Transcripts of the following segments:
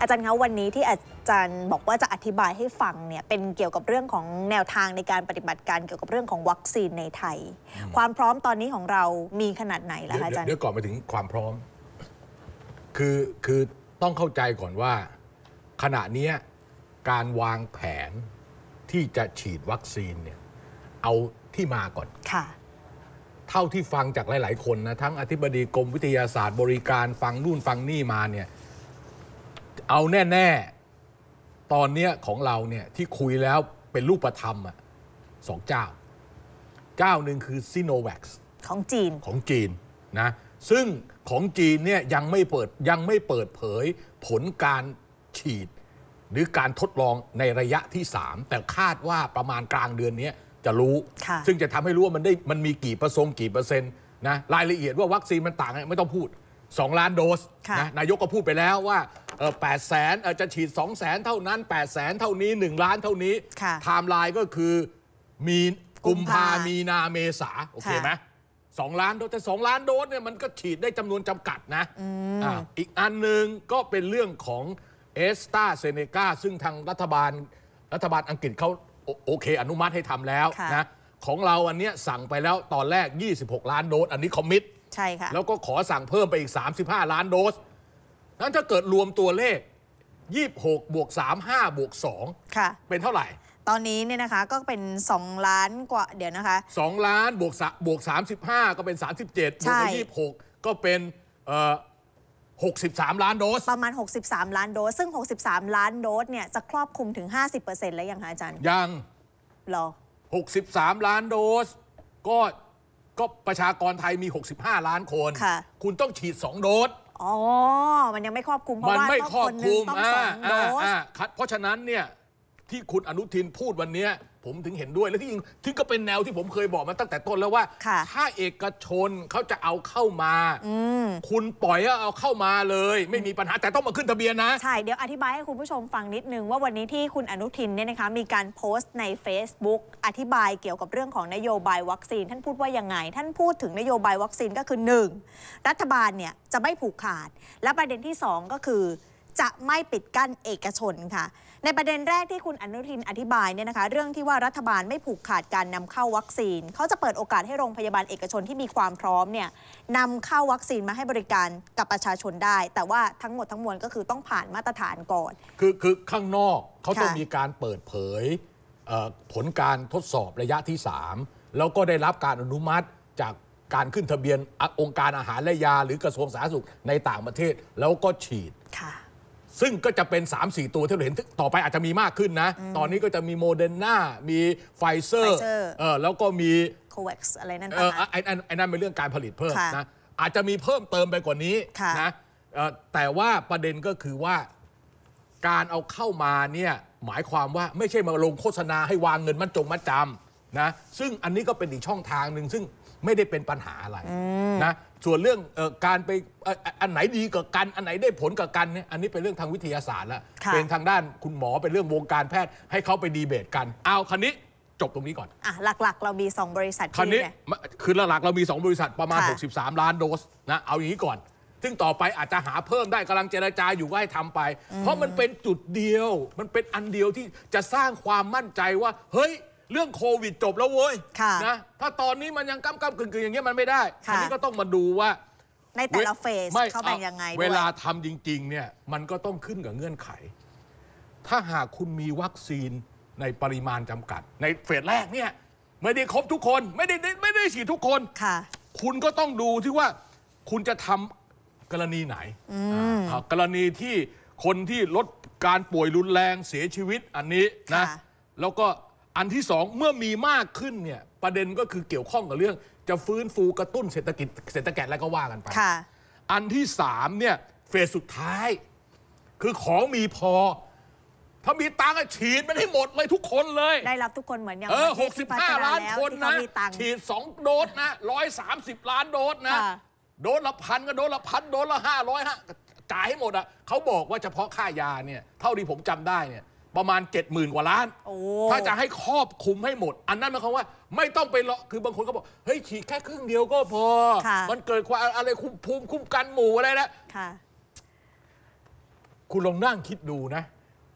อาจารย์คะวันนี้ที่อาจารย์บอกว่าจะอธิบายให้ฟังเนี่ยเป็นเกี่ยวกับเรื่องของแนวทางในการปฏิบัติการเกี่ยวกับเรื่องของวัคซีนในไทย ความพร้อมตอนนี้ของเรามีขนาดไหนแล้วคะอาจารย์เดี๋ยวก่อนไปถึงความพร้อมคือคือต้องเข้าใจก่อนว่าขณะนี้การวางแผนที่จะฉีดวัคซีนเนี่ยเอาที่มาก่อนค่ะเท่าที่ฟังจากหลาย ๆคนนะทั้งอธิบดีกรมวิทยาศาสตร์บริการฟังนู่นฟังนี่มาเนี่ยเอาแน่ๆ ตอนเนี้ยของเราเนี่ยที่คุยแล้วเป็นรูปธรรมอ่ะสองเจ้าเจ้าหนึ่งคือซิโนแวคของจีนของจีนนะซึ่งของจีนเนี่ยยังไม่เปิดยังไม่เปิดเผยผลการฉีด หรือการทดลองในระยะที่ 3 แต่คาดว่าประมาณกลางเดือนนี้จะรู้ ซึ่งจะทำให้รู้ว่ามันได้มันมีกี่ประสง์กี่เปอร์เซ็นต์นะรายละเอียดว่าวัคซีนมันต่างไม่ต้องพูด2 ล้านโดสนะนายกก็พูดไปแล้วว่าแปดแสนจะฉีด2องแสนเท่านั้น8ปดแสนเท่านี้ 1 ล้านเท่านี้ไทม์ไลน์ก็คือมีกุมภามีนาเมษาโอเคไหมสองล้านโดสแต่สองล้านโดสเนี่ยมันก็ฉีดได้จำนวนจำกัดนะออีกอันหนึ่งก็เป็นเรื่องของเอสตาเซเนกาซึ่งทางรัฐบาลรัฐบาลอังกฤษเขาโอเคอนุมัติให้ทำแล้วนะของเราอันเนี้ยสั่งไปแล้วตอนแรก 26 ล้านโดส อันนี้คอมมิตใช่ค่ะ แล้วก็ขอสั่งเพิ่มไปอีก 35 ล้านโดส นั้นถ้าเกิดรวมตัวเลข 26 บวก 3 5 บวก2ค่ะ เป็นเท่าไหร่ ตอนนี้เนี่ยนะคะก็เป็น 2 ล้านกว่า เดี๋ยวนะคะ 2 ล้านบวกบวก 35 ก็เป็น 37บวก 26 ก็เป็น 63 ล้านโดส ประมาณ 63 ล้านโดส ซึ่ง 63 ล้านโดสเนี่ยจะครอบคลุมถึง 50%แล้วยังคะอาจารย์ยังหรอ 63 ล้านโดสก็ก็ประชากรไทยมี 65 ล้านคนคคุณต้องฉีด 2 โดส อ๋อ มันยังไม่ครอบคลุม เพราะว่าต้องคนหนึ่งต้องสองโดสคัเพราะฉะนั้นเนี่ยที่คุณอนุทินพูดวันเนี้ยผมถึงเห็นด้วย และที่จริงถึงก็เป็นแนวที่ผมเคยบอกมาตั้งแต่ต้นแล้วว่า ถ้าเอกชนเขาจะเอาเข้ามาอคุณปล่อยให้เอาเข้ามาเลย ไม่มีปัญหา แต่ต้องมาขึ้นทะเบียนนะ ใช่ เดี๋ยวอธิบายให้คุณผู้ชมฟังนิดนึงว่าวันนี้ที่คุณอนุทินเนี่ยนะคะมีการโพสต์ใน Facebook อธิบายเกี่ยวกับเรื่องของนโยบายวัคซีน ท่านพูดว่ายังไงท่านพูดถึงนโยบายวัคซีนก็คือ 1. รัฐบาลเนี่ยจะไม่ผูกขาด และประเด็นที่ 2 ก็คือจะไม่ปิดกั้นเอกชนค่ะ ในประเด็นแรกที่คุณอนุทินอธิบายเนี่ยนะคะ เรื่องที่ว่ารัฐบาลไม่ผูกขาดการนำเข้าวัคซีนเขาจะเปิดโอกาสให้โรงพยาบาลเอกชนที่มีความพร้อมเนี่ยนำเข้าวัคซีนมาให้บริการกับประชาชนได้ แต่ว่าทั้งหมดทั้งมวลก็คือต้องผ่านมาตรฐานก่อน คือคือข้างนอกเขาต้องมีการเปิดเผยผลการทดสอบระยะที่ 3 แล้วก็ได้รับการอนุมัติจากการขึ้นทะเบียนองค์การอาหารและยา หรือกระทรวงสาธารณสุขในต่างประเทศแล้วก็ฉีดซึ่งก็จะเป็น 3-4 ตัวที่เราเห็นต่อไปอาจจะมีมากขึ้นนะ ตอนนี้ก็จะมีโมเดอร์นามีไฟเซอร์แล้วก็มีโคเว็กซ์อะไรนั่นไอ้นั่นไอ้นั่นเป็นเรื่องการผลิตเพิ่มนะอาจจะมีเพิ่มเติมไปกว่านี้นะแต่ว่าประเด็นก็คือว่าการเอาเข้ามาเนี่ยหมายความว่าไม่ใช่มาลงโฆษณาให้วางเงินมัดจงมัดจำนะซึ่งอันนี้ก็เป็นอีกช่องทางหนึ่งซึ่งไม่ได้เป็นปัญหาอะไรนะส่วนเรื่องออการไปออันไหนดีกับกันอันไหนได้ผลกับกันเนี่ยอันนี้เป็นเรื่องทางวิทยาศาสตร์ละเป็นทางด้านคุณหมอเป็นเรื่องวงการแพทย์ให้เขาไปดีเบตกัน เอาคันนี้จบตรงนี้ก่อนอ่ะหลัก ๆเรามี 2 บริษัทคันนี้คือหลักๆเรามี 2 บริษัทประมาณ 63 ล้านโดสนะเอาอย่างนี้ก่อน ซึ่งต่อไปอาจจะหาเพิ่มได้กำลังเจรจาอยู่ก็ให้ทำไป เพราะมันเป็นจุดเดียวมันเป็นอันเดียวที่จะสร้างความมั่นใจว่าเฮ้ยเรื่องโควิด จบแล้วเว้ยนะถ้าตอนนี้มันยังก้ำก้ำกึ่งๆอย่างเงี้ยมันไม่ได้ค่อันี้ก็ต้องมาดูว่า ในแต่ละเฟสเขาแบ่งยังไงด้วยเวลาทำจริง ๆ เนี่ย มันก็ต้องขึ้นกับเงื่อนไข ถ้าหากคุณมีวัคซีนในปริมาณจำกัด ในเฟสแรกเนี่ย ไม่ได้ครบทุกคน ไม่ได้ไม่ได้ฉีดทุกคนค่ะ คุณก็ต้องดูที่ว่า คุณจะทำกรณีไหนกรณีที่คนที่ลดการป่วยรุนแรงเสียชีวิตอันนี้นะะแล้วก็อันที่สองเมื่อมีมากขึ้นเนี่ยประเด็นก็คือเกี่ยวข้องกับเรื่อง จะฟื้นฟูกระตุ้นเศรษฐกิจเศรษฐกิจแล้วก็ว่ากันไป ค่ะ อันที่สามเนี่ยเฟสสุดท้าย คือของมีพอ ถ้ามีตังค์ฉีดมันให้หมดเลยทุกคนเลย ได้รับทุกคนเหมือนอย่างเออหกสิบห้าล้านคนนะฉีดสองโดสนะร้อยสามสิบล้านโดสนะโดสละพันก็โดสละพันโดสละห้ารอยหฮะจ่ายให้หมดอ่ะเขาบอกว่าเฉพาะค่ายาเนี่ยเท่าที่ผมจำได้เนี่ยประมาณ70,000กว่าล้านถ้าจะให้ครอบคุมให้หมด อันนั้นหมายความว่า ไม่ต้องไปเลาะ คือบางคนก็บอก เฮ้ยฉีดแค่ครึ่งเดียวก็พอ มันเกิดความอะไรคุมภูมิคุ้มกันหมู่อะไรนะคุณลองนั่งคิดดูนะ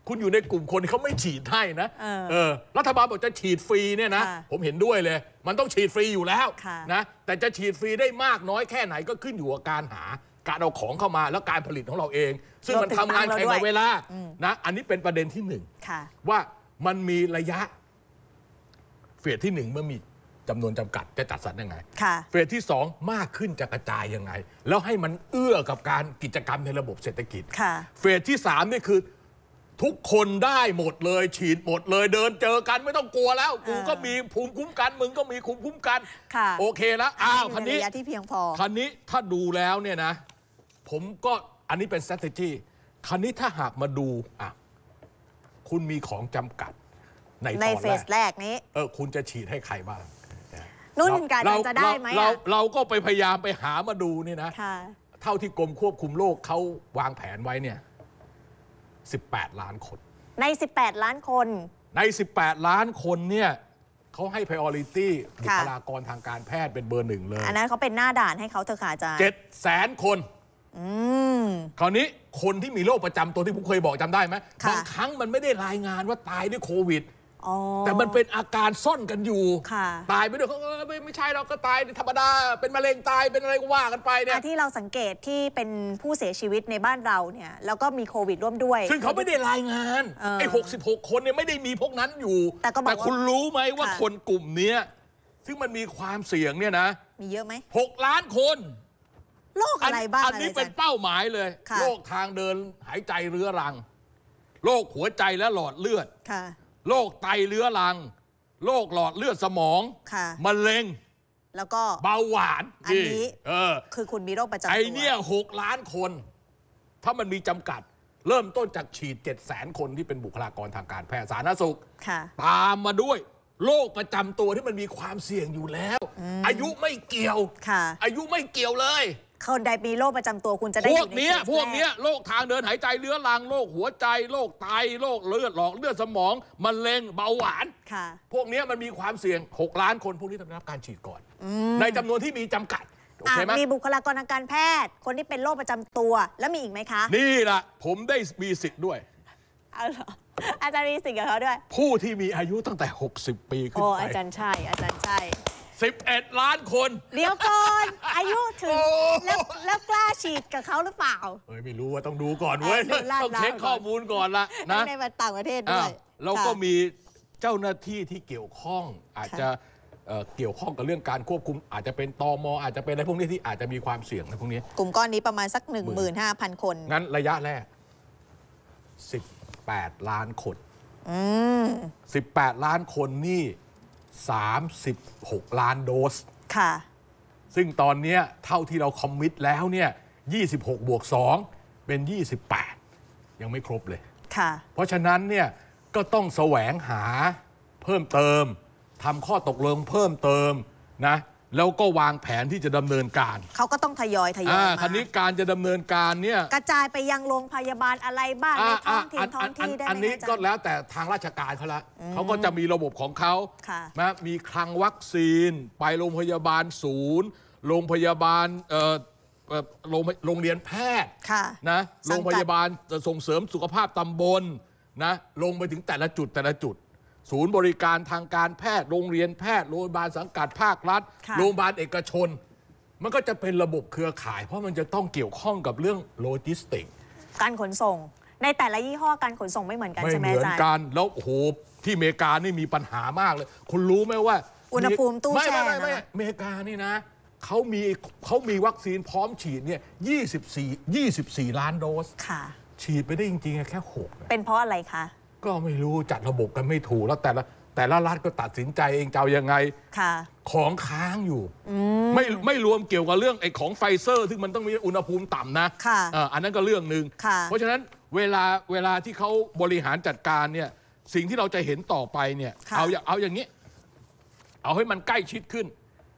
คุณอยู่ในกลุ่มคนที่เขาไม่ฉีดให้นะเออ รัฐบาลบอกจะฉีดฟรีเนี่ยนะะผมเห็นด้วยเลย มันต้องฉีดฟรีอยู่แล้วะนะ แต่จะฉีดฟรีได้มากน้อยแค่ไหนก็ขึ้นอยู่กับการหาการเอาของเข้ามา แล้วการผลิตของเราเอง ซึ่งมันทำงานแข่งกับเวลา นะ อันนี้เป็นประเด็นที่หนึ่งว่ามันมีระยะ เฟสที่หนึ่งเมื่อมีจำนวนจำกัด จะจัดสรรยังไงเฟสที่สองมากขึ้นจะกระจายยังไง แล้วให้มันเอื้อกับการกิจกรรมในระบบเศรษฐกิจเฟสที่สามนี่คือทุกคนได้หมดเลยฉีดหมดเลยเดินเจอกันไม่ต้องกลัวแล้ว กูก็มีภูมิคุ้มกันมึงก็มีภูมิคุ้มกันโอเคแล้วอ้าวคันนี้ที่เพียงพอคันนี้ถ้าดูแล้วเนี่ยนะ ผมก็อันนี้เป็น strategy คันนี้ถ้าหากมาดูอ่ะ คุณมีของจำกัดในในเฟสแรกนี้ เออคุณจะฉีดให้ใครบ้างนุ่นการจะได้ไหมเราเราก็ไปพยายามไปหามาดูนี่นะเท่าที่กรมควบคุมโรคเขาวางแผนไว้เนี่ย18 ล้านคน ใน 18 ล้านคน ใน 18 ล้านคนเนี่ยเขาให้ priority บุคลากรทางการแพทย์เป็นเบอร์หนึ่งเลย อันนั้นเขาเป็นหน้าด่านให้เขาเถอะค่ะอาจารย์เจ็ดแสนคนคราวนี้คนที่มีโรคประจำตัวที่ผมเคยบอกจำได้ไหม บางครั้งมันไม่ได้รายงานว่าตายด้วยโควิดแต่มันเป็นอาการซ่อนกันอยู่ตายไปด้วยเขาไม่ไม่ใช่เราก็ตายธรรมดา เป็นมะเร็ง ตายเป็นอะไรก็ว่ากันไปเนี่ยที่เราสังเกตที่เป็นผู้เสียชีวิตในบ้านเราเนี่ยแล้วก็มีโควิดร่วมด้วย ซึ่งเขาไม่ได้รายงานไอ้หกสิบหกคนเนี่ยไม่ได้มีพวกนั้นอยู่ แต่แต่คุณรู้ไหมว่าคนกลุ่มเนี้ย ซึ่งมันมีความเสี่ยงเนี่ยนะ มีเยอะไหมหกล้านคนโรคอะไรบ้างอันนี้เป็นเป้าหมายเลยโรคทางเดินหายใจเรื้อรังโรคหัวใจและหลอดเลือดโรคไตเรื้อรังโรคหลอดเลือดสมองมะเร็ง แล้วก็เบาหวานอันนี้เออ คือคุณมีโรคประจำตัวไอเนี่ยหกล้านคน ถ้ามันมีจำกัด เริ่มต้นจากฉีดเจ็ดแสนคนที่เป็นบุคลากรทางการแพทย์สาธารณสุขตามมาด้วยโรคประจำตัวที่มันมีความเสี่ยงอยู่แล้ว อายุไม่เกี่ยวอายุไม่เกี่ยวเลยเขาได้มีโรคประจำตัวคุณจะได้พวกนี้พวกนี้โรคทางเดินหายใจเรื้อรังโรคหัวใจโรคไตโรคเลือดหลอดเลือดสมองมะเร็งเบาหวานค่ะ พวกนี้มันมีความเสี่ยง 6 ล้านคนพวกนี้ต้องได้รับการฉีดก่อนในจำนวนที่มีจำกัดโอเคมมีบุคลากรทางการแพทย์ คนที่เป็นโรคประจำตัวแล้วมีอีกไหมคะ นี่แหละผมได้มีสิทธิ์ด้วยเอาหรออาจารย์มีสิทธิ์กับเขาด้วย ผู้ที่มีอายุตั้งแต่ 60 ปีขึ้นโอ้ไปอาจารย์ใช่อาจารย์ใช่11ล้านคนเดี๋ยวก่นอายุถึงแล้วกล้าฉีดกับเขาหรือเปล่าเฮ้ยไม่รู้ว่าต้องดูก่อนเว้ยต้องเช็คข้อมูลก่อนละนะในต่างประเทศด้ว่ยเราก็มีเจ้าหน้าที่ที่เกี่ยวข้องอาจจะเกี่ยวข้องกับเรื่องการควบคุม อาจจะเป็นตมอาจจะเป็นอะไรพวกนี้ที่อาจจะมีความเสี่ยงในพวกนี้กลุ่มก้อนนี้ประมาณสัก15,000คนงั้นระยะแรก18 ล้านคนสิบแปดล้านคนนี่ 36 ล้านโดสค่ะซึ่งตอนนี้เท่าที่เราคอมมิตแล้วเนี่ย26 บวก 2 เป็น 28 ยังไม่ครบเลยเพราะฉะนั้นเนี่ยก็ต้องแสวงหาเพิ่มเติมทำข้อตกลงเพิ่มเติมนะแล้วก็วางแผนที่จะดำเนินการ เขาก็ต้องทยอยทยอยมาคันนี้การจะดำเนินการเนี่ยกระจายไปยังโรงพยาบาลอะไรบ้างในท้องถิ่นท้องที่ได้ไหมอันนี้าจารย์ก็แล้วแต่ทางราชการเขาละเขาก็จะมีระบบของเขาค่ะมีคลังวัคซีนไปโรงพยาบาลศูนย์ โรงพยาบาลเอ่อโรงโรงเรียนแพทย์นะโรงพยาบาลส่งเสริมสุขภาพตำบลนะลงไปถึงแต่ละจุดแต่ละจุดศูนย์บริการทางการแพทย์โรงเรียนแพทย์โรงพยาบาลสังกัดภาครัฐ โรงพยาบาลเอกชน มันก็จะเป็นระบบเครือข่าย เพราะมันจะต้องเกี่ยวข้องกับเรื่องโลจิสติกการขนส่งในแต่ละยี่ห้อการขนส่งไม่เหมือนกันใช่ไหมจมะไม่าหมืรนกัน แล้วโอ้โหที่อเมริกานี่มีปัญหามากเลย คุณรู้ไหมว่า อุณหภูมิตู้แช่ไม่ไม่ไม่ไม่อเมริกานี่นะเขามีเขามีวัคซีนพร้อมฉีดเนี่ย24 24 ล้านโดสค่ะ ฉีดไปได้จริงๆ แค่6กเป็นเพราะอะไรคะก็ไม่รู้จัดระบบกันไม่ถูกแล้วแต่ละแต่ละรัฐก็ตัดสินใจเองจะเอายังไงของค้างอยู่ไม่ไม่รวมเกี่ยวกับเรื่องไอ้ของไฟเซอร์ ซึ่งมันต้องมีอุณหภูมิต่ำนะะอันนั้นก็เรื่องหนึ่งเพราะฉะนั้นเวลาเวลาที่เขาบริหารจัดการเนี่ยสิ่งที่เราจะเห็นต่อไปเนี่ยเอาเอาอย่างนี้ เอาให้มันใกล้ชิดขึ้น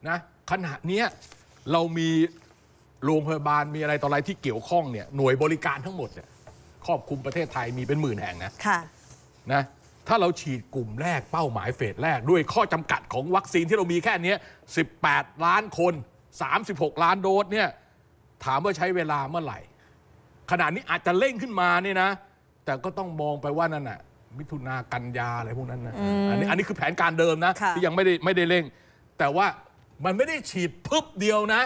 นะขณะนี้เรามี โรงพยาบาลมีอะไรต่ออะไรที่เกี่ยวข้องเนี่ยหน่วยบริการทั้งหมดเนี่ยครอบคลุมประเทศไทยมีเป็นหมื่นแห่งนะนะถ้าเราฉีดกลุ่มแรกเป้าหมายเฟสแรกด้วยข้อจำกัดของวัคซีนที่เรามีแค่นี้18 ล้านคน 36 ล้านโดสเนี่ยถามว่าใช้เวลาเมื่อไหร่ ขนาดนี้อาจจะเร่งขึ้นมาเนี่ยนะ แต่ก็ต้องมองไปว่านั่นน่ะมิถุนากันยาอะไรพวกนั้นนะอันนี้อันนี้คือแผนการเดิมนะที่ยังไม่ได้ไม่ได้เร่ง แต่ว่ามันไม่ได้ฉีดปุ๊บเดียวนะ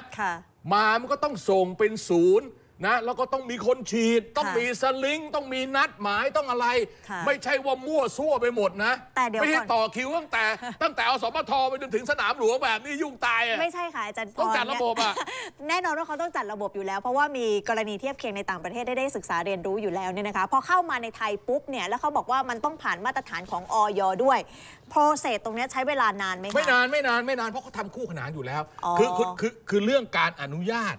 มามันก็ต้องส่งเป็นศูนย์นะแล้วก็ต้องมีคนฉีด ต้องมีสลิงต้องมีนัดหมายต้องอะไระไม่ใช่ว่ามั่วซั่วไปหมดนะแต่เดี๋ยวไม่ใช่ต่อคิวตั้งแต่ตั้งแต่เอสมทไปจนถึงสนามหลวงแบบนี้ยุ่งตายไม่ใช่ค่ะ อาจารย์ต้องจัดระบบอะ่ะแน่นอนว่าเขาต้องจัดระบบอยู่แล้ว เพราะว่ามีกรณีเทียบเคียงในต่างประเทศได้ได้ศึกษาเรียนรู้อยู่แล้วเนี่ยนะคะพอเข้ามาในไทยปุ๊บเนี่ยแล้วเขาบอกว่ามันต้องผ่านมาตรฐานของอยด้วยโปรเซสตรงนี้ใช้เวลานานไหมไม่นานไม่นานไม่นานเพราะเขาทำคู่ขนานอยู่แล้ว คือคือคือเรื่องการอนุญาต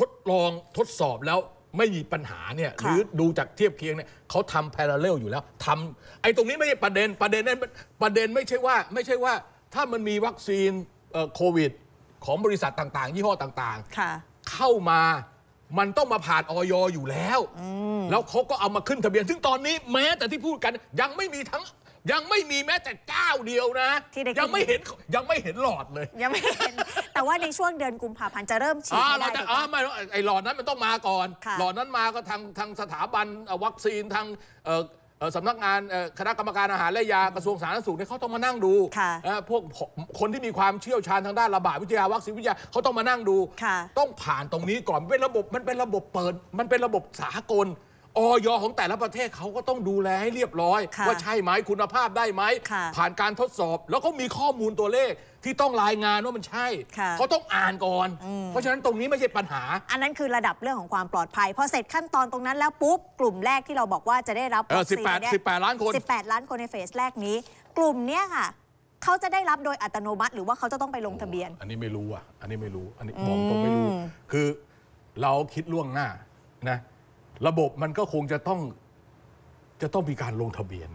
ทดลองทดสอบแล้วไม่มีปัญหาเนี่ยหรือดูจากเทียบเคียงเนี่ยเขาทำพาราเรลอยู่แล้วทำไอ้ตรงนี้ไม่ใช่ประเด็นประเด็นนั้นประเด็นไม่ใช่ว่า ไม่ใช่ว่า ถ้ามันมีวัคซีนโควิด ของบริษัทต่างๆ ยี่ห้อต่าง ๆ เข้ามามันต้องมาผ่านออยอยู่แล้ว แล้วเขาก็เอามาขึ้นทะเบียน ซึ่งตอนนี้แม้แต่ที่พูดกันยังไม่มีทั้งยังไม่มีแม้แต่เจ้าเดียวนะที่กยังไม่เห็นยังไม่เห็นหลอดเลย ยังไม่เห็น แต่ว่าในช่วงเดือนกุมภาพันธ์จะเริ่มฉีดอได้จะถูไหมอ่าไม่ไอหลอดนั้นมันต้องมาก่อนหลอดนั้นมาก็ทางทางสถาบันวัคซีนทางสำนักงานคณะกรรมการอาหารและยากระทรวงสาธารณสุขเนี่ยเขาต้องมานั่งดูพวกคนที่มีความเชี่ยวชาญทางด้านระบาดวิทยาวัคซีนวิทยาเขาต้องมานั่งดู ต้องผ่านตรงนี้ก่อนเป็นระบบมันเป็นระบบเปิดมันเป็นระบบสากลออยของแต่ละประเทศเขาก็ต้องดูแลให้เรียบร้อย ว่าใช่ไหม คุณภาพได้ไหม ผ่านการทดสอบแล้วก็มีข้อมูลตัวเลขที่ต้องรายงานว่ามันใช่เขาต้องอ่านก่อนอเพราะฉะนั้นตรงนี้ไม่ใช่ปัญหา อันนั้นคือระดับเรื่องของความปลอดภัยพอเสร็จขั้นตอนตรงนั้นแล้วปุ๊บ กลุ่มแรกที่เราบอกว่าจะได้รับออวัคซีน18เ18 ล้านคน18ล้านคนในเฟสแรกนี้กลุ่มเนี้ยค่ะเขาจะได้รับโดยอัตโนมัติ หรือว่าเขาจะต้องไปลงทะเบียน อันนี้ไม่รู้อ่ะอันนี้ไม่รู้อันนี้มองตรงไม่รู้ คือเราคิดล่วงหน้านะระบบมันก็คงจะต้องจะต้องมีการลงทะเบียน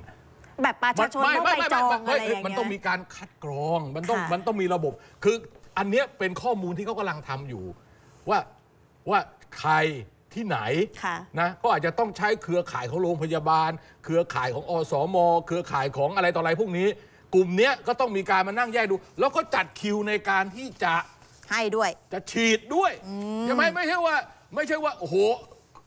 แบบประชาชนไม่งไปจองอะไรอย่างเงี้ยมันต้องมีการคัดกรอง มันต้อง มันต้องมีระบบ คืออันเนี้ยเป็นข้อมูลที่เขากำลังทำอยู่ ว่าว่าใครที่ไหนนะก็อาจจะต้องใช้ เครือข่ายของโรงพยาบาลเครือข่ายของอสมเครือข่ายของอะไรต่ออะไรพวกนี้ กลุ่มเนี้ยก็ต้องมีการมานั่งแยกดู แล้วก็จัดคิวในการที่จะให้ด้วย จะฉีดด้วยใช่ไหมไม่ใช่ว่า ไม่ใช่ว่าโอ้โห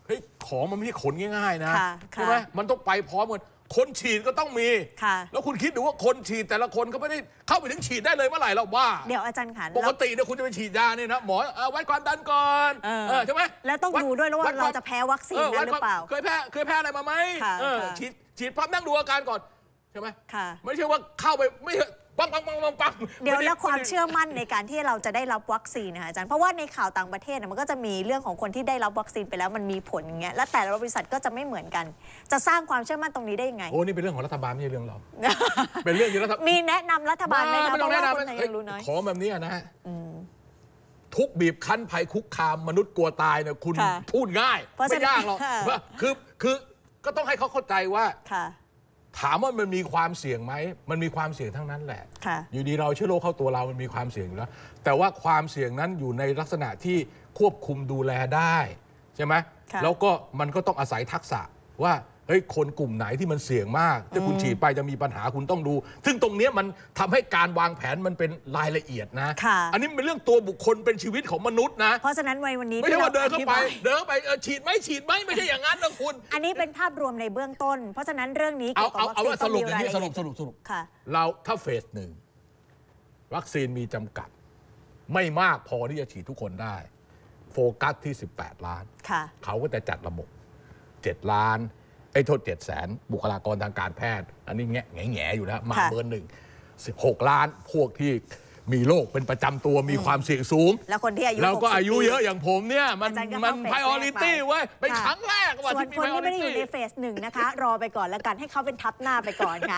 เฮ้ยของมันไม่ใช่ขนง่ายๆนะใช่ไหมมันต้องไปพร้อมกันคนฉีดก็ต้องมีค่ะ แล้วคุณคิดดูว่าคนฉีดแต่ละคนเขาไม่ได้เข้าไปถึงฉีดได้เลยเมื่อไหร่เราบ้าเดี๋ยวอาจารย์ขันปกติเนี่ยคุณจะไปฉีดยาเนี่ยนะหมอเออวัดความดันก่อนเออใช่ไหมแล้วต้องดูด้วยว่าเราจะแพ้วัคซีนนหรือเปล่าเคยแพ้เคยแพ้อะไรมาไหมค่ะฉีดฉีดร้อมนั่งดูอาการก่อนใช่ไหมค่ะ ไม่ใช่ว่าเข้าไปไม่ปังปังปังปังปังเดี๋ยวแล้วความเชื่อมั่นในการที่เราจะได้รับวัคซีนนะคะอาจารย์เพราะว่าในข่าวต่างประเทศมันก็จะมีเรื่องของคนที่ได้รับวัคซีนไปแล้วมันมีผลเงี้ยและแต่ละบริษัทก็จะไม่เหมือนกัน จะสร้างความเชื่อมั่นตรงนี้ได้ยังไงโอ้นี่เป็นเรื่องของรัฐบาลไม่ใช่เรื่องเราเป็นเรื่องที่รัฐมีแนะนำรัฐบาลไหมคะเพราะ่าคนไหนรู้น้อยขอแบบนี้นะฮะทุกบีบคั้นภัยคุกคาม มนุษย์กลัวตายเนี่ยคุณพูดง่าย ไม่ยากหรอกคือคือก็ต้องให้เขาเข้าใจว่าถามว่ามันมีความเสี่ยงไหม มันมีความเสี่ยงทั้งนั้นแหละ อยู่ดีเราเชื้อโรคเข้าตัวเรามันมีความเสี่ยงอยู่แล้ว แต่ว่าความเสี่ยงนั้นอยู่ในลักษณะที่ควบคุมดูแลได้ใช่ไหมแล้วก็มันก็ต้องอาศัยทักษะว่าเฮ้ยคนกลุ่มไหนที่มันเสี่ยงมากถ้าคุณฉีดไปจะมีปัญหาคุณต้องดู ซึ่งตรงนี้มันทำให้การวางแผนมันเป็นรายละเอียดนะ อันนี้เป็นเรื่องตัวบุคคลเป็นชีวิตของมนุษย์นะ เพราะฉะนั้นวันนี้ไม่ใช่ว่าเดินเข้าไป เดินไปฉีดไหมฉีดไหมไม่ใช่อย่างนั้นนะคุณ อันนี้เป็นภาพรวมในเบื้องต้น เพราะฉะนั้นเรื่องนี้ เอาเอาเอาสรุปอย่างนี้สรุปสรุปสรุปเราถ้าเฟสหนึ่งวัคซีนมีจำกัด ไม่มากพอที่จะฉีดทุกคนได้ โฟกัสที่ 18 ล้าน เขาก็จะจัดระบบ7 ล้านไอ้โทษเจ็ดแสนบุคลากรทางการแพทย์ อันนี้แง่แง่อยู่แล้วมาเบอร์หนึ่งสิบหกล้านพวกที่มีโรคเป็นประจำตัวมีความเสี่ยงสูง แล้วคนที่อายุแล้วก็อายุเยอะอย่างผมเนี่ย มันมันไพรออริตี้เว้ยเป็นครั้งแรกว่าที่มีคนที่ไม่ได้อยู่ในเฟสหนึ่งนะคะ รอไปก่อนแล้วกันให้เขาเป็นทับหน้าไปก่อนค่ะ